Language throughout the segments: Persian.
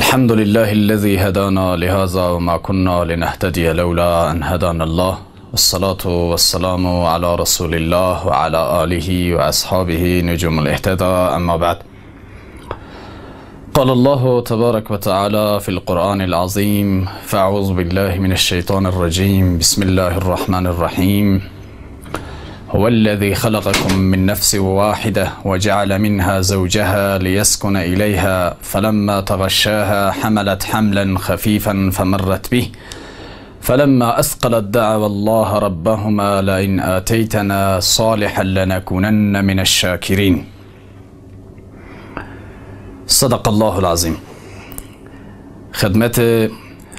الحمد لله الذي هدانا لهذا وما كنا لنهتدي لولا أن هدانا الله والصلاة والسلام على رسول الله وعلى آله وأصحابه نجوم الاهتدى أما بعد قال الله تبارك وتعالى في القرآن العظيم فأعوذ بالله من الشيطان الرجيم بسم الله الرحمن الرحيم هو الذي خلقكم من نفس واحدة وجعل منها زوجها ليسكن إليها فلما تغشاها حملت حملا خفيفا فمرت به فلما أثقلت دعوا الله ربهما لئن آتيتنا صالحا لنكونن من الشاكرين صدق الله العظيم خدمت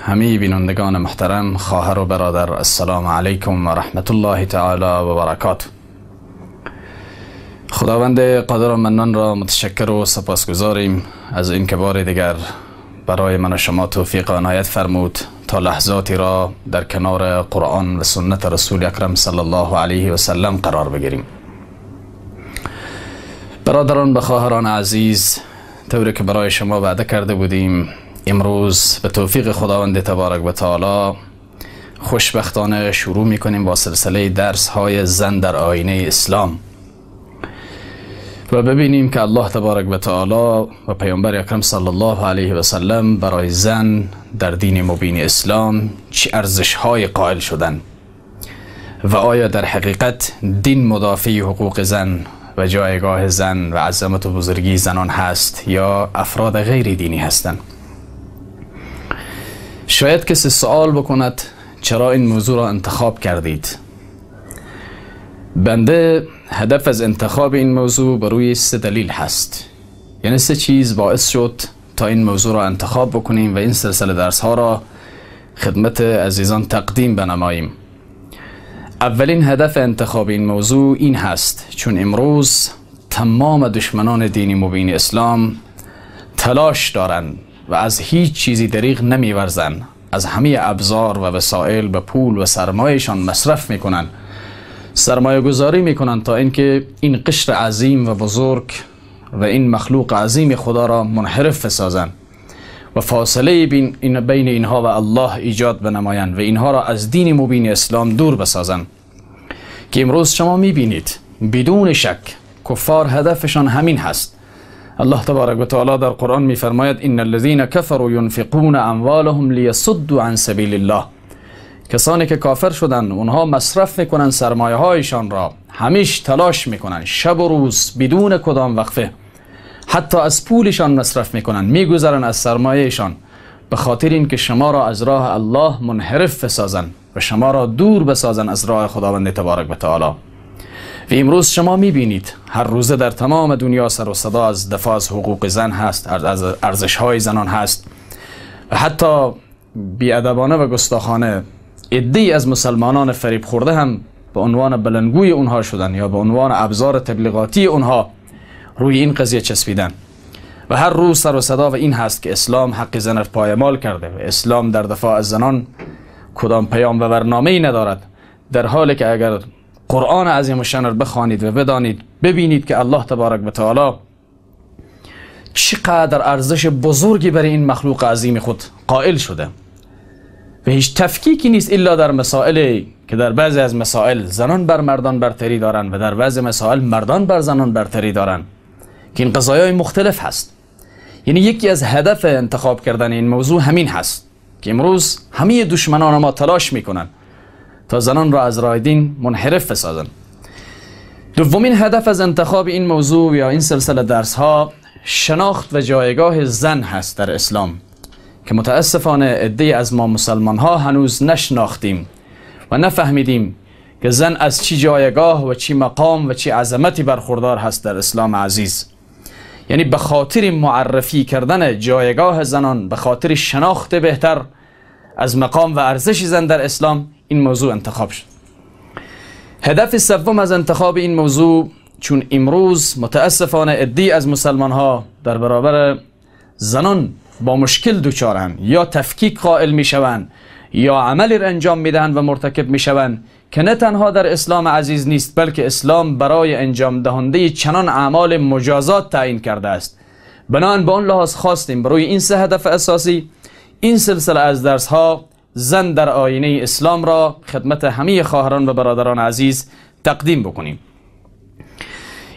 همه بینندگان محترم خواهر و برادر السلام علیکم و رحمت الله تعالی و برکاته خداوند قادر و منان را متشکر و سپاس گذاریم از این که بار دیگر برای من و شما توفیق عنایت فرمود تا لحظاتی را در کنار قرآن و سنت رسول اکرم صلی الله علیه و سلم قرار بگیریم برادران و خواهران عزیز طوری که برای شما وعده کرده بودیم امروز به توفیق خداوند تبارک و تعالی خوشبختانه شروع می با سلسله درس های زن در آینه اسلام و ببینیم که الله تبارک و تعالی و پیامبر اکرم صلی الله علیه و سلم برای زن در دین مبین اسلام چه ارزش های قائل شدن و آیا در حقیقت دین مدافع حقوق زن و جایگاه زن و عظمت و بزرگی زنان هست یا افراد غیر دینی هستند شاید کسی سوال بکند چرا این موضوع را انتخاب کردید بنده هدف از انتخاب این موضوع بروی روی سه دلیل هست یعنی سه چیز باعث شد تا این موضوع را انتخاب بکنیم و این سلسله درس ها را خدمت عزیزان تقدیم بنماییم اولین هدف انتخاب این موضوع این هست چون امروز تمام دشمنان دینی مبین اسلام تلاش دارند و از هیچ چیزی دریغ نمیورزن از همه ابزار و وسایل به پول و سرمایشان مصرف میکنند سرمایه گذاری کنند تا اینکه این قشر عظیم و بزرگ و این مخلوق عظیم خدا را منحرف بسازند و فاصله بین, اینها و الله ایجاد بنمایند و اینها را از دین مبین اسلام دور بسازند که امروز شما بینید بدون شک کفار هدفشان همین هست الله تبارک و تعالی در قرآن میفرماید ان الذين كفروا ينفقون اموالهم ليصدوا عن سبيل الله کسانی که کافر شدن اونها مصرف میکنن سرمایه هایشان را همیش تلاش میکنن شب و روز بدون کدام وقفه حتی از پولشان مصرف میکنن میگذرن از سرمایهشان به خاطر اینکه شما را از راه الله منحرف بسازن و شما را دور بسازن از راه خداوند تبارک و تعالی و امروز شما میبینید هر روز در تمام دنیا سر و صدا از دفاع از حقوق زن هست از ارزش های زنان هست و حتی بیادبانه و گستاخانه عده از مسلمانان فریب خورده هم به عنوان بلنگوی اونها شدن یا به عنوان ابزار تبلیغاتی اونها روی این قضیه چسبیدن و هر روز سر و صدا و این هست که اسلام حق زن را پایمال کرده و اسلام در دفاع از زنان کدام پیام و برنامه ای ندارد در حالی که اگر قرآن عظیم و شنر بخوانید و بدانید ببینید که الله تبارک و تعالی چقدر ارزش بزرگی برای این مخلوق عظیم خود قائل شده و هیچ تفکیکی نیست الا در مسائل که در بعضی از مسائل زنان بر مردان برتری دارند و در بعضی مسائل مردان بر زنان برتری دارند که این قضایای مختلف هست یعنی یکی از هدف انتخاب کردن این موضوع همین هست که امروز همه دشمنان ما تلاش میکنن تا زنان را از راه دین منحرف بسازن. دومین هدف از انتخاب این موضوع یا این سلسله درس ها شناخت و جایگاه زن هست در اسلام که متاسفانه عده از ما مسلمان ها هنوز نشناختیم و نفهمیدیم که زن از چی جایگاه و چی مقام و چی عظمتی برخوردار هست در اسلام عزیز یعنی به خاطر معرفی کردن جایگاه زنان به خاطر شناخت بهتر از مقام و ارزش زن در اسلام این موضوع انتخاب شد هدف سوم از انتخاب این موضوع چون امروز متاسفانه ادی از مسلمان ها در برابر زنان با مشکل دوچارن یا تفکیک قائل میشوند یا عملی را انجام دهند و مرتکب میشوند که نه تنها در اسلام عزیز نیست بلکه اسلام برای انجام دهنده چنان اعمال مجازات تعیین کرده است بنان به آن لحاظ خواستیم روی این سه هدف اساسی این سلسله از درس ها زن در آینه اسلام را خدمت همه خواهران و برادران عزیز تقدیم بکنیم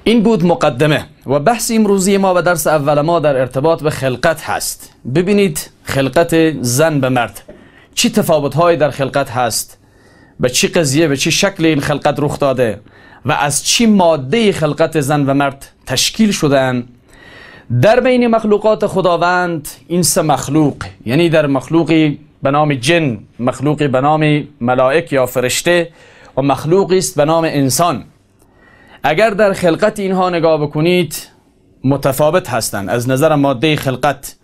این بود مقدمه و بحث امروزی ما و درس اول ما در ارتباط به خلقت هست ببینید خلقت زن به مرد چی تفاوت در خلقت هست به چی قضیه به چی شکل این خلقت رخ داده و از چی ماده خلقت زن و مرد تشکیل شدن در بین مخلوقات خداوند این سه مخلوق یعنی در مخلوقی به نام جن مخلوقی به نام ملائک یا فرشته و مخلوقی است به نام انسان اگر در خلقت اینها نگاه بکنید متفاوت هستند از نظر ماده خلقت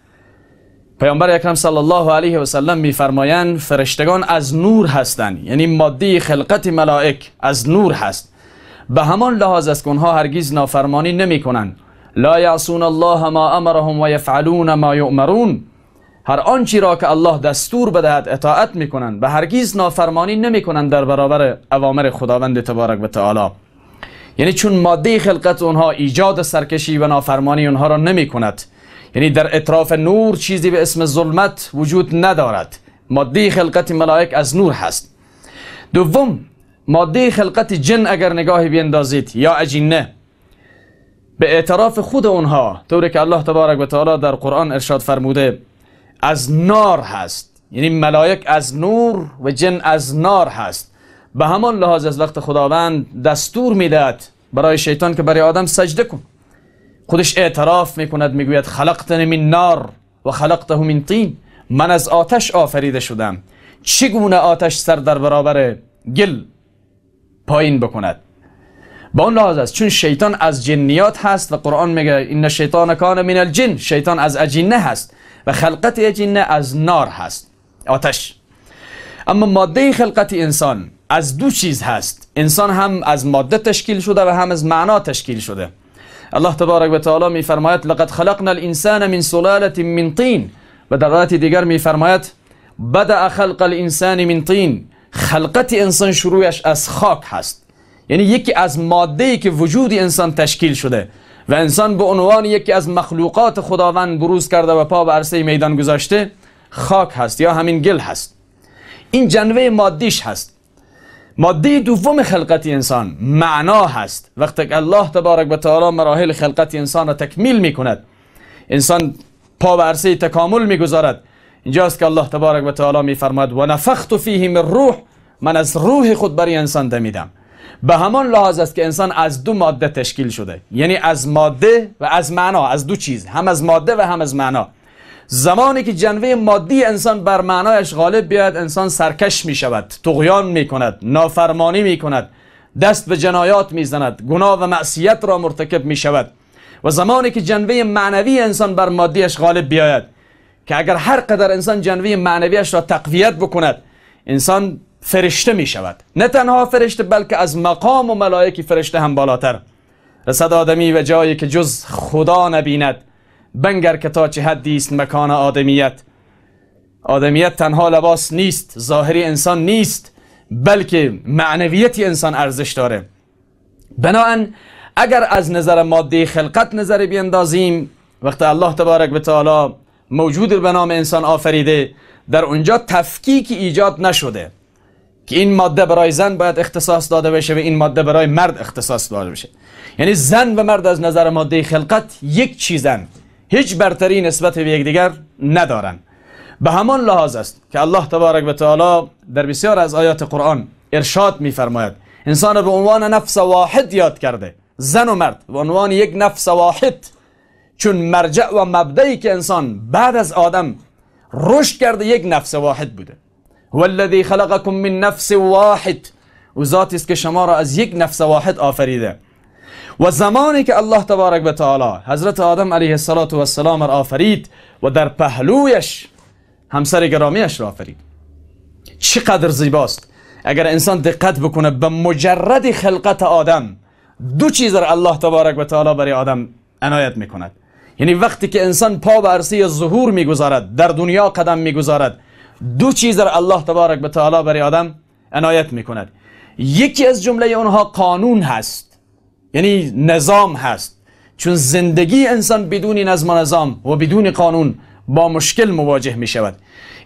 پیامبر اکرم صلی الله علیه و سلم میفرمایند فرشتگان از نور هستند یعنی ماده خلقت ملائک از نور هست به همان لحاظ است که اونها هرگز نافرمانی نمی کنند لا یعصون الله ما امرهم و یفعلون ما یؤمرون هر آنچی را که الله دستور بدهد اطاعت کنند و هرگز نافرمانی کنند در برابر اوامر خداوند تبارک و تعالی یعنی چون ماده خلقت اونها ایجاد سرکشی و نافرمانی اونها را نمی کند یعنی در اطراف نور چیزی به اسم ظلمت وجود ندارد ماده خلقت ملائک از نور هست دوم ماده خلقت جن اگر نگاهی بیندازید یا اجینه به اعتراف خود اونها طوری که الله تبارک و تعالی در قرآن ارشاد فرموده از نار هست یعنی ملائک از نور و جن از نار هست به همان لحاظ از وقت خداوند دستور میدهد برای شیطان که برای آدم سجده کن خودش اعتراف میکند میگوید خلقتن من نار و خلقته من طین من از آتش آفریده شدم چگونه آتش سر در برابر گل پایین بکند با اون لحاظ است چون شیطان از جنیات هست و قرآن میگه این شیطان کان من الجن شیطان از اجینه هست و خلقت اجینه از نار هست آتش اما ماده خلقت انسان از دو چیز هست انسان هم از ماده تشکیل شده و هم از معنا تشکیل شده الله تبارک و تعالی فرماید لقد خلقنا الانسان من سلاله من طین و در آیت دیگر فرماید بدا خلق الانسان من طین خلقت انسان شروعش از خاک هست یعنی یکی از ماده ای که وجود انسان تشکیل شده و انسان به عنوان یکی از مخلوقات خداوند بروز کرده و پا به عرصه میدان گذاشته خاک هست یا همین گل هست این جنوه مادیش هست ماده دوم خلقت انسان معنا هست وقتی که الله تبارک و تعالی مراحل خلقت انسان را تکمیل می کند انسان پا به تکامل می گذارد اینجاست که الله تبارک و تعالی می فرماد و نفخت فیه من روح من از روح خود برای انسان دمیدم به همان لحاظ است که انسان از دو ماده تشکیل شده یعنی از ماده و از معنا از دو چیز هم از ماده و هم از معنا زمانی که جنوه مادی انسان بر معنایش غالب بیاید انسان سرکش می شود تغیان می کند نافرمانی می کند دست به جنایات می زند گناه و معصیت را مرتکب می شود و زمانی که جنوه معنوی انسان بر مادیش غالب بیاید که اگر هر قدر انسان جنوه معنویش را تقویت بکند انسان فرشته می شود نه تنها فرشته بلکه از مقام و ملائکی فرشته هم بالاتر رسد آدمی و جایی که جز خدا نبیند بنگر که تا چه حدی است مکان آدمیت آدمیت تنها لباس نیست ظاهری انسان نیست بلکه معنویتی انسان ارزش داره بنابراین اگر از نظر ماده خلقت نظر بیندازیم وقتی الله تبارک و تعالی موجود به نام انسان آفریده در اونجا تفکیک ایجاد نشده که این ماده برای زن باید اختصاص داده بشه و این ماده برای مرد اختصاص داده بشه یعنی زن و مرد از نظر ماده خلقت یک چیزند هیچ برتری نسبت به یکدیگر ندارند به همان لحاظ است که الله تبارک و تعالی در بسیار از آیات قرآن ارشاد میفرماید انسان به عنوان نفس واحد یاد کرده زن و مرد به عنوان یک نفس واحد چون مرجع و مبدعی که انسان بعد از آدم رشد کرده یک نفس واحد بوده هو الذی خلقکم من نفس واحد و ذاتی است که شما را از یک نفس واحد آفریده و زمانی که الله تبارک و تعالی حضرت آدم علیه السلام را آفرید و در پهلویش همسر گرامیش را آفرید چقدر زیباست اگر انسان دقت بکنه به مجرد خلقت آدم دو چیز را الله تبارک و تعالی برای آدم عنایت میکند یعنی وقتی که انسان پا به عرصه ظهور میگذارد در دنیا قدم میگذارد دو چیز را الله تبارک و تعالی برای آدم عنایت میکند یکی از جمله اونها قانون هست یعنی نظام هست چون زندگی انسان بدون نظم و نظام و بدون قانون با مشکل مواجه می شود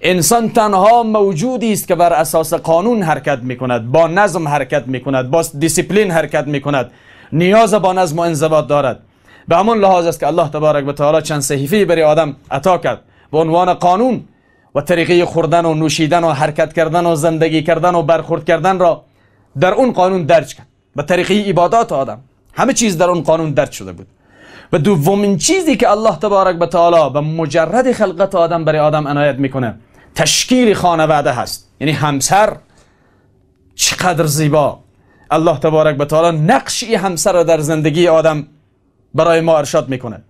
انسان تنها موجودی است که بر اساس قانون حرکت می کند با نظم حرکت می کند با دیسیپلین حرکت می کند نیاز با نظم و انضباط دارد به همون لحاظ است که الله تبارک و تعالی چند صحیفه برای آدم عطا کرد به عنوان قانون و طریقه خوردن و نوشیدن و حرکت کردن و زندگی کردن و برخورد کردن را در اون قانون درج کرد به طریقه عبادات آدم همه چیز در اون قانون درد شده بود و دومین چیزی که الله تبارک و تعالی به مجرد خلقت آدم برای آدم عنایت میکنه تشکیل خانواده هست یعنی همسر چقدر زیبا الله تبارک و تعالی نقش همسر را در زندگی آدم برای ما ارشاد میکنه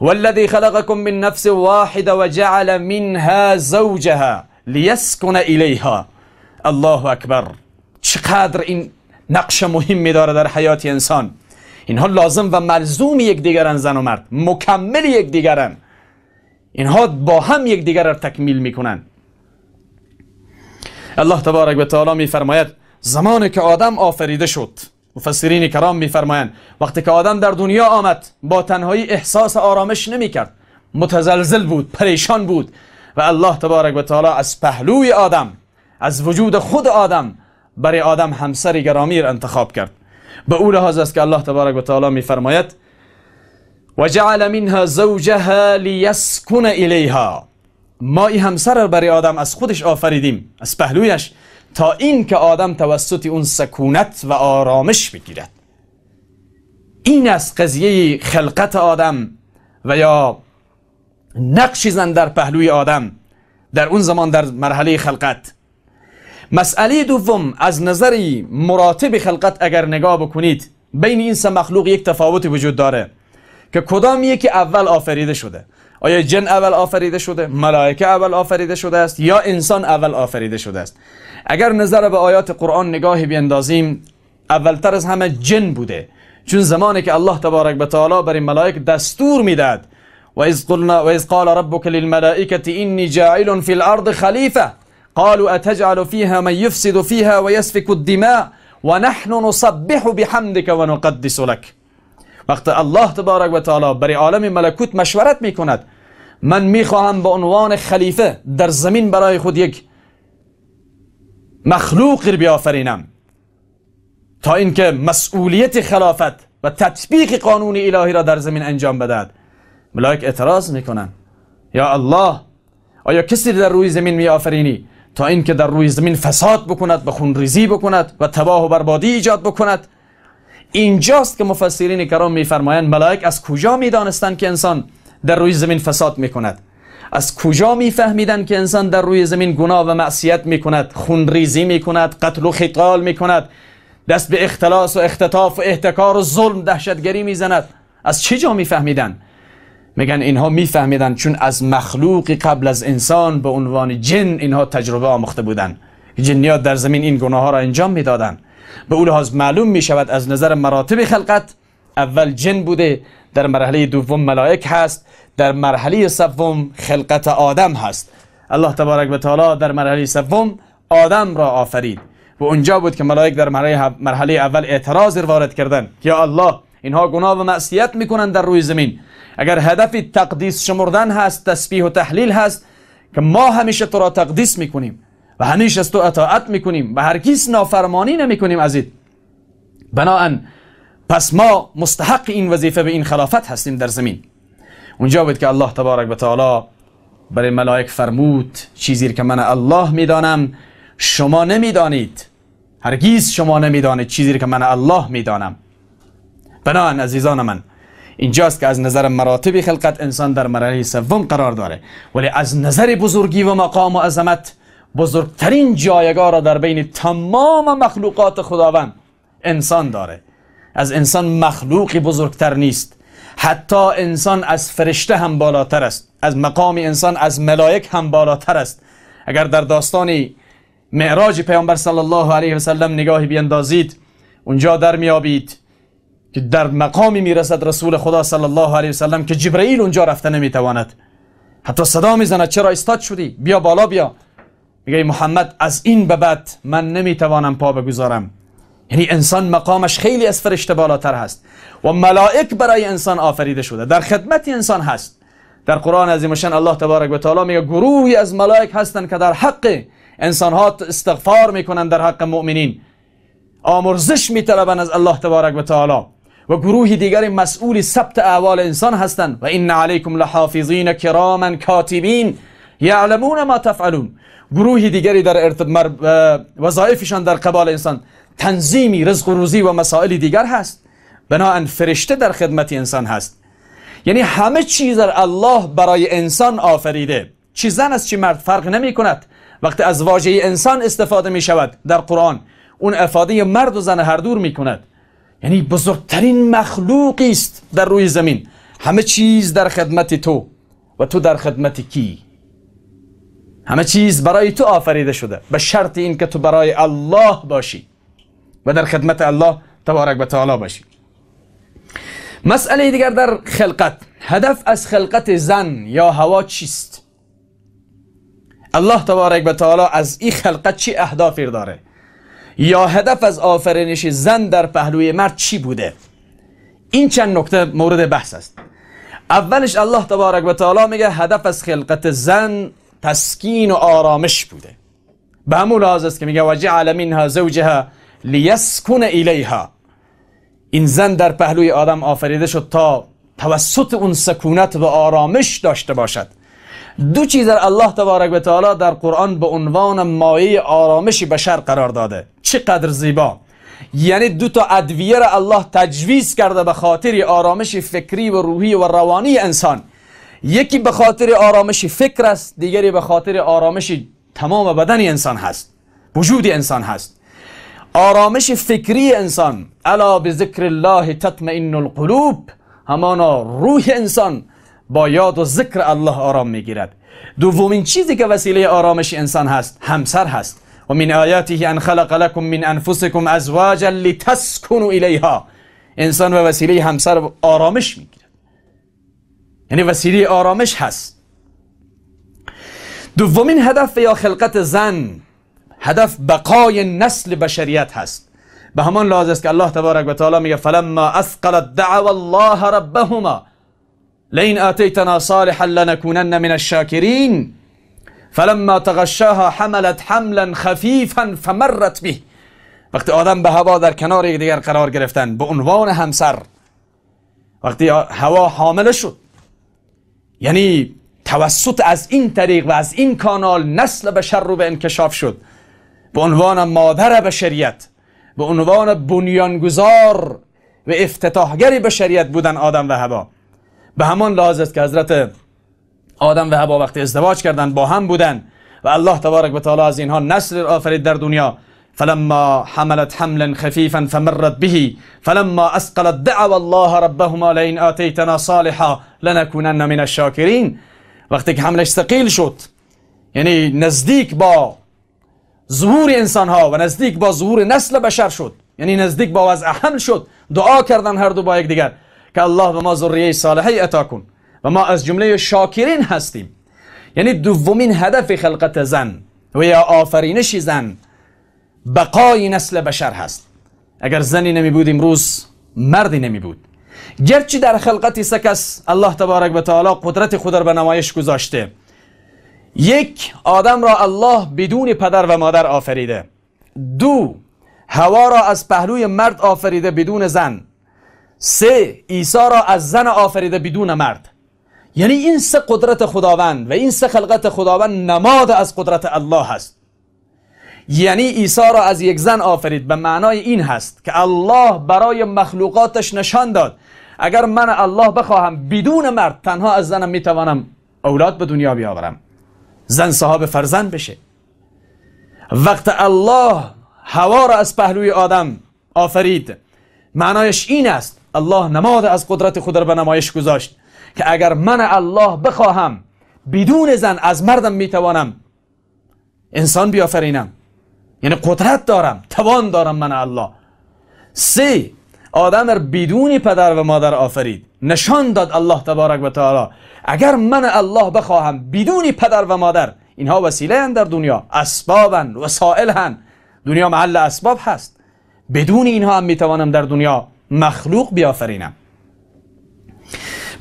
والذی خلقکم من نفس واحد وجعل منها زوجها لیسکن الیها الله اکبر چقدر این نقش مهمی داره در حیات انسان اینها لازم و ملزوم یکدیگرن زن و مرد مکمل یکدیگرن اینها با هم یکدیگر را تکمیل میکنن الله تبارک و تعالی میفرماید زمانی که آدم آفریده شد مفسرین کرام میفرمایند وقتی که آدم در دنیا آمد با تنهایی احساس آرامش نمیکرد متزلزل بود پریشان بود و الله تبارک و تعالی از پهلوی آدم از وجود خود آدم برای آدم همسر گرامی انتخاب کرد به او لحاظ است که الله تبارک و تعالی و جعل منها زوجها لیسکن الیها ما ای همسر را برای آدم از خودش آفریدیم از پهلویش تا این که آدم توسط اون سکونت و آرامش بگیرد این از قضیه خلقت آدم و یا نقش زن در پهلوی آدم در اون زمان در مرحله خلقت مسئله دوم از نظر مراتب خلقت اگر نگاه بکنید بین این سه مخلوق یک تفاوتی وجود داره که کدام یکی اول آفریده شده آیا جن اول آفریده شده ملائکه اول آفریده شده است یا انسان اول آفریده شده است اگر نظر به آیات قرآن نگاهی بیندازیم اولتر از همه جن بوده چون زمانی که الله تبارک به تعالی بر ملائک دستور میداد و اذ قلنا و از قال ربک للملائکه انی جاعل فی الارض خلیفه قالوا اتجعل فيها من يفسد فيها ويسفك الدماء ونحن نصبح بحمدك ونقدس لك وقت الله تبارک و تعالی برای عالم ملکوت مشورت می کند من می خواهم به عنوان خلیفه در زمین برای خود یک مخلوق بیافرینم تا اینکه مسئولیت خلافت و تطبیق قانون الهی را در زمین انجام بدهد ملائک اعتراض میکنن یا الله آیا کسی در روی زمین می آفرینی تا اینکه در روی زمین فساد بکند و خونریزی بکند و تباه و بربادی ایجاد بکند اینجاست که مفسرین کرام میفرمایند ملائک از کجا میدانستند که انسان در روی زمین فساد میکند از کجا میفهمیدند که انسان در روی زمین گناه و معصیت میکند خونریزی میکند قتل و خطال میکند دست به اختلاس و اختطاف و احتکار و ظلم دهشتگری میزند از چه جا میفهمیدند میگن اینها میفهمیدن چون از مخلوق قبل از انسان به عنوان جن اینها تجربه آموخته بودن جنیات در زمین این گناه ها را انجام میدادند به اول لحاظ معلوم می شود از نظر مراتب خلقت اول جن بوده در مرحله دوم ملائک هست در مرحله سوم خلقت آدم هست الله تبارک و تعالی در مرحله سوم آدم را آفرید و اونجا بود که ملائک در مرحله, اول اعتراض وارد کردن یا الله اینها گناه و معصیت میکنن در روی زمین اگر هدف تقدیس شمردن هست تسبیح و تحلیل هست که ما همیشه تو را تقدیس میکنیم و همیشه از تو اطاعت میکنیم و هرگیز نافرمانی نمیکنیم عزیز بناهن پس ما مستحق این وظیفه به این خلافت هستیم در زمین اونجا بود که الله تبارک و تعالی برای ملائک فرمود چیزی که من الله میدانم شما نمیدانید هرگیز شما نمیدانید چیزی که من الله میدانم بناهن عزیزان من اینجاست که از نظر مراتب خلقت انسان در مرحله سوم قرار داره ولی از نظر بزرگی و مقام و عظمت بزرگترین جایگاه را در بین تمام مخلوقات خداوند انسان داره از انسان مخلوقی بزرگتر نیست حتی انسان از فرشته هم بالاتر است از مقام انسان از ملائک هم بالاتر است اگر در داستان معراج پیامبر صلی الله علیه و سلم نگاهی بیندازید اونجا در میابید که در مقامی میرسد رسول خدا صلی الله علیه وسلم که جبرئیل اونجا رفته نمیتواند حتی صدا میزند چرا استاد شدی بیا بالا بیا میگه محمد از این به بعد من نمیتوانم پا بگذارم یعنی انسان مقامش خیلی از فرشته بالاتر هست و ملائک برای انسان آفریده شده در خدمت انسان هست در قرآن عظیم الله تبارک و تعالی میگه گروهی از ملائک هستند که در حق انسان ها استغفار میکنند در حق مؤمنین آمرزش میطلبند از الله تبارک و تعالی و گروه دیگر مسئول ثبت احوال انسان هستند و این علیکم لحافظین کراما کاتبین یعلمون ما تفعلون گروه دیگری در وظایفشان در قبال انسان تنظیمی رزق و روزی و مسائل دیگر هست ان فرشته در خدمت انسان هست یعنی همه چیز در الله برای انسان آفریده چی زن از چی مرد فرق نمی کند وقتی از واژه انسان استفاده می شود در قرآن اون افاده مرد و زن هر دور می کند یعنی بزرگترین مخلوقی است در روی زمین همه چیز در خدمت تو و تو در خدمت کی همه چیز برای تو آفریده شده به شرط این که تو برای الله باشی و در خدمت الله تبارک و تعالی باشی مسئله دیگر در خلقت هدف از خلقت زن یا هوا چیست الله تبارک و تعالی از این خلقت چی اهدافی داره یا هدف از آفرینش زن در پهلوی مرد چی بوده این چند نکته مورد بحث است اولش الله تبارک و تعالی میگه هدف از خلقت زن تسکین و آرامش بوده به همون لحاظ است که میگه وجعل منها زوجها لیسکن الیها این زن در پهلوی آدم آفریده شد تا توسط اون سکونت و آرامش داشته باشد دو چیز در الله تبارک و تعالی در قرآن به عنوان مایه آرامش بشر قرار داده چقدر زیبا یعنی دو تا ادویه را الله تجویز کرده به خاطر آرامش فکری و روحی و روانی انسان یکی به خاطر آرامش فکر است دیگری به خاطر آرامش تمام بدن انسان هست وجود انسان هست آرامش فکری انسان الا به الله تطمئن القلوب همانا روح انسان با یاد و ذکر الله آرام میگیرد دومین چیزی که وسیله آرامش انسان هست همسر هست و من آیاته ان خلق لکم من انفسکم ازواجا لتسکنوا الیها انسان و وسیله همسر آرامش میگیرد یعنی وسیله آرامش هست دومین هدف یا خلقت زن هدف بقای نسل بشریت هست به همان لازم است که الله تبارک و تعالی میگه فلما اثقلت دعوا الله ربهما لئن آتیتنا صالحا لنکونن من الشاکرین فلما تغشاها حملت حملا خفیفا فمرت به وقتی آدم به هوا در کنار دیگر قرار گرفتن به عنوان همسر وقتی هوا حامله شد یعنی توسط از این طریق و از این کانال نسل بشر رو به انکشاف شد به عنوان مادر بشریت به عنوان بنیانگذار و افتتاحگر بشریت بودن آدم و هوا به همان لحاظ است که حضرت آدم و هوا وقتی ازدواج کردند با هم بودن و الله تبارک و تعالی از اینها نسل آفرید در دنیا فلما حملت حملا خفيفا فمرت به فلما أثقلت دعوا الله ربهما لئن آتيتنا صالحا لنكونن من الشاكرين وقتی که حملش ثقیل شد یعنی نزدیک با ظهور انسان ها و نزدیک با ظهور نسل بشر شد یعنی نزدیک با وضع حمل شد دعا کردن هر دو با یک دیگر که الله به ما ذریه صالحی عطا کن و ما از جمله شاکرین هستیم یعنی دومین هدف خلقت زن و یا آفرینش زن بقای نسل بشر هست اگر زنی نمی بود امروز مردی نمی بود گرچه در خلقت سکس الله تبارک و تعالی قدرت خود را به نمایش گذاشته یک آدم را الله بدون پدر و مادر آفریده دو هوا را از پهلوی مرد آفریده بدون زن سه ایسا را از زن آفریده بدون مرد یعنی این سه قدرت خداوند و این سه خلقت خداوند نماد از قدرت الله هست یعنی عیسی را از یک زن آفرید به معنای این هست که الله برای مخلوقاتش نشان داد اگر من الله بخواهم بدون مرد تنها از زنم میتوانم اولاد به دنیا بیاورم زن صاحب فرزند بشه وقت الله هوا را از پهلوی آدم آفرید معنایش این است الله نماد از قدرت خود را به نمایش گذاشت که اگر من الله بخواهم بدون زن از مردم میتوانم انسان بیافرینم یعنی قدرت دارم توان دارم من الله سه آدم را بدون پدر و مادر آفرید نشان داد الله تبارک و تعالی اگر من الله بخواهم بدون پدر و مادر اینها وسیله هن در دنیا اسبابن وسائل هن دنیا محل اسباب هست بدون اینها هم میتوانم در دنیا مخلوق بیافرینم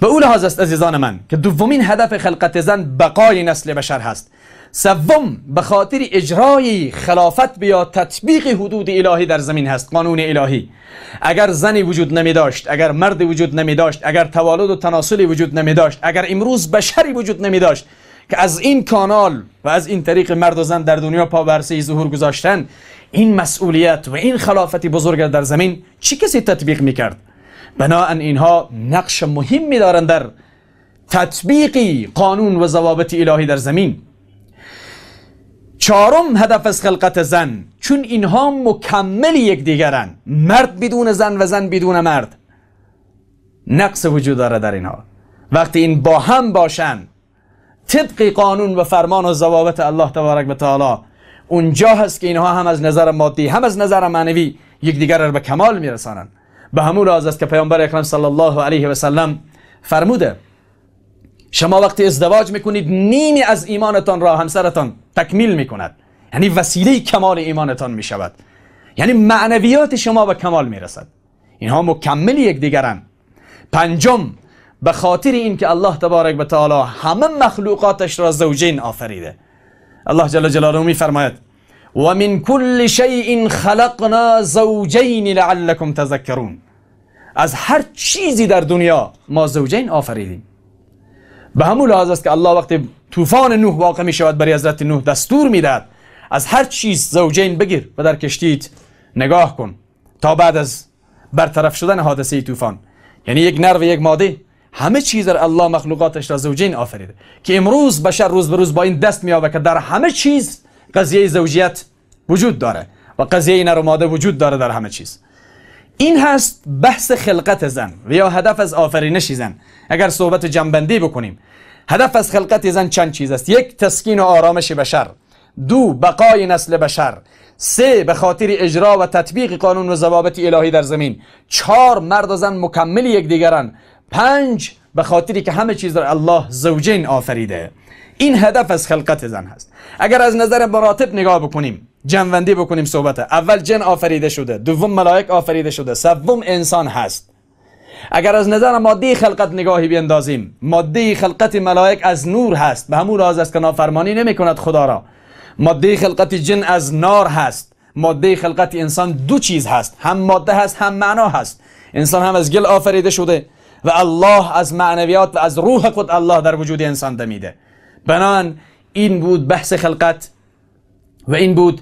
به اون لحاظ است عزیزان من که دومین هدف خلقت زن بقای نسل بشر هست سوم به خاطر اجرای خلافت بیا تطبیق حدود الهی در زمین هست قانون الهی اگر زنی وجود نمی داشت اگر مردی وجود نمی داشت اگر توالد و تناسلی وجود نمی داشت اگر امروز بشری وجود نمی داشت از این کانال و از این طریق مرد و زن در دنیا پا برسه ظهور گذاشتن این مسئولیت و این خلافتی بزرگ در زمین چه کسی تطبیق میکرد بناهن اینها نقش مهمی دارند در تطبیقی قانون و ضوابط الهی در زمین چهارم هدف از خلقت زن چون اینها مکمل یکدیگرند مرد بدون زن و زن بدون مرد نقص وجود داره در اینها وقتی این با هم باشند طبق قانون و فرمان و ضوابط الله تبارک و تعالی اونجا هست که اینها هم از نظر مادی هم از نظر معنوی یکدیگر را به کمال میرسانند به همون راز است که پیامبر اکرم صلی الله علیه و سلم فرموده شما وقتی ازدواج میکنید نیمی از ایمانتان را همسرتان تکمیل میکند یعنی وسیله کمال ایمانتان میشود یعنی معنویات شما به کمال میرسد اینها مکمل یکدیگرند پنجم به خاطر که الله تبارک و تعالی همه مخلوقاتش را زوجین آفریده الله جل جلاله میفرماید و من کل شیء خلقنا زوجین لعلکم تذکرون از هر چیزی در دنیا ما زوجین آفریدیم به همون لحاظ است که الله وقتی طوفان نوح واقع می شود برای حضرت نوح دستور میدهد از هر چیز زوجین بگیر و در کشتیت نگاه کن تا بعد از برطرف شدن حادثه طوفان یعنی یک نر و یک ماده همه چیز در الله مخلوقاتش را زوجین آفریده که امروز بشر روز به روز با این دست می که در همه چیز قضیه زوجیت وجود داره و قضیه نرماده وجود داره در همه چیز این هست بحث خلقت زن و یا هدف از آفرینش زن اگر صحبت جنبندی بکنیم هدف از خلقت زن چند چیز است یک تسکین و آرامش بشر دو بقای نسل بشر سه به خاطر اجرا و تطبیق قانون و ضوابط الهی در زمین چهار مرد و زن مکمل یکدیگرند پنج به خاطری که همه چیز را الله زوجین آفریده این هدف از خلقت زن هست اگر از نظر مراتب نگاه بکنیم جنوندی بکنیم صحبت اول جن آفریده شده دوم ملائک آفریده شده سوم انسان هست اگر از نظر ماده خلقت نگاهی بیندازیم ماده خلقت ملائک از نور هست به همون راز است که نافرمانی نمی کند خدا را ماده خلقت جن از نار هست ماده خلقت انسان دو چیز هست هم ماده هست هم معنا هست انسان هم از گل آفریده شده و الله از معنویات و از روح خود الله در وجود انسان دمیده بنان این بود بحث خلقت و این بود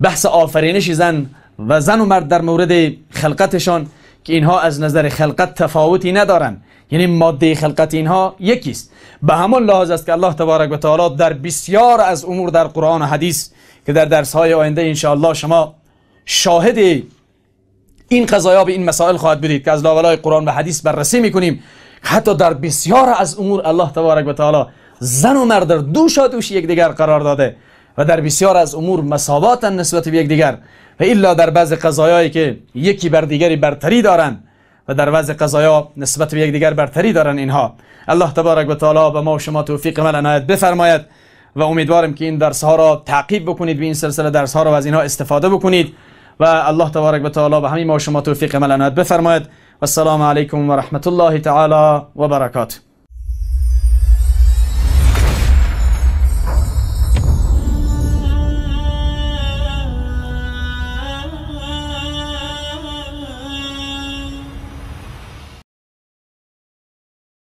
بحث آفرینش زن و زن و مرد در مورد خلقتشان که اینها از نظر خلقت تفاوتی ندارن یعنی ماده خلقت اینها یکیست به همان لحاظ است که الله تبارک و تعالی در بسیار از امور در قرآن و حدیث که در درس های آینده انشاءالله شما شاهد این قضایا به این مسائل خواهد برید که از لاولای قرآن و حدیث بررسی میکنیم حتی در بسیار از امور الله تبارک و تعالی زن و مرد در شادوش یک دیگر قرار داده و در بسیار از امور مساوات نسبت به یک دیگر و الا در بعض قضایایی که یکی بر دیگری برتری دارند و در بعض قضایا نسبت به یک دیگر برتری دارن اینها الله تبارک و تعالی به ما و شما توفیق عمل عنایت بفرماید و امیدوارم که این درس را تعقیب بکنید و این سلسله درس ها را از اینها استفاده بکنید و الله تبارک و تعالی به همین ما و شما توفیق عمل عنایت بفرماید و السلام علیکم و رحمت الله تعالی و برکاته